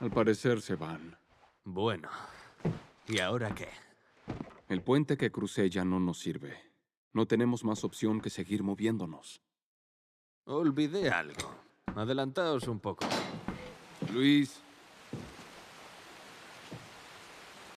Al parecer se van. Bueno. ¿Y ahora qué? El puente que crucé ya no nos sirve. No tenemos más opción que seguir moviéndonos. Olvidé algo. Adelantaos un poco. Luis,